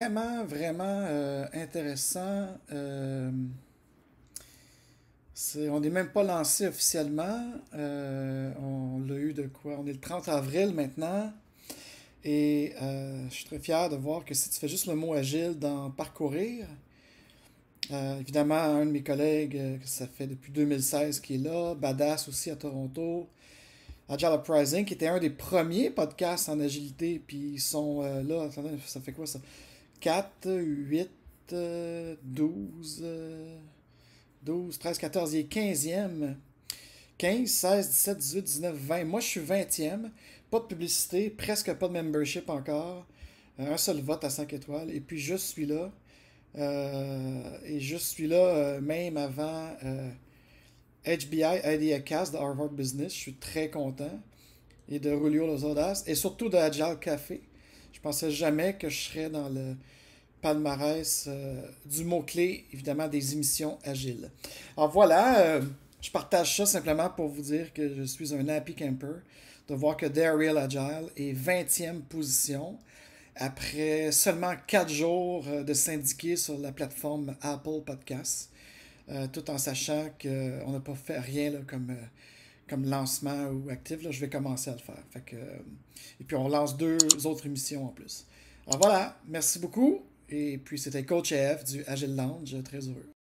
vraiment, vraiment euh, intéressant. Euh, on n'est même pas lancé officiellement. Euh, on l'a eu de quoi? On est le 30 avril maintenant. Et je suis très fier de voir que si tu fais juste le mot agile dans parcourir, évidemment, un de mes collègues, que ça fait depuis 2016 qui est là, Badass aussi à Toronto, Agile Uprising, qui était un des premiers podcasts en agilité, puis ils sont là, ça fait quoi ça? 4, 8, 12, 12, 13, 14, et 15e. 15, 16, 17, 18, 19, 20. Moi, je suis 20e. Pas de publicité, presque pas de membership encore. Euh, un seul vote à 5 étoiles. Et puis, je suis là. Euh, et je suis là euh, même avant HBI, IdeaCast de Harvard Business. Je suis très content. Et de Rulio Los Audaces. Et surtout de Agile Café. Je pensais jamais que je serais dans le palmarès euh, du mot-clé, évidemment, des émissions agiles. Alors voilà, euh, je partage ça simplement pour vous dire que je suis un happy camper de voir que Dare Real Agile est 20e position après seulement 4 jours euh, de syndiquer sur la plateforme Apple Podcasts, tout en sachant qu'on n'a pas fait rien là, comme comme lancement ou actif, je vais commencer à le faire. Euh, et puis on lance deux autres émissions en plus. Alors voilà, merci beaucoup. Et puis c'était Coach F du Agile Lounge, très heureux.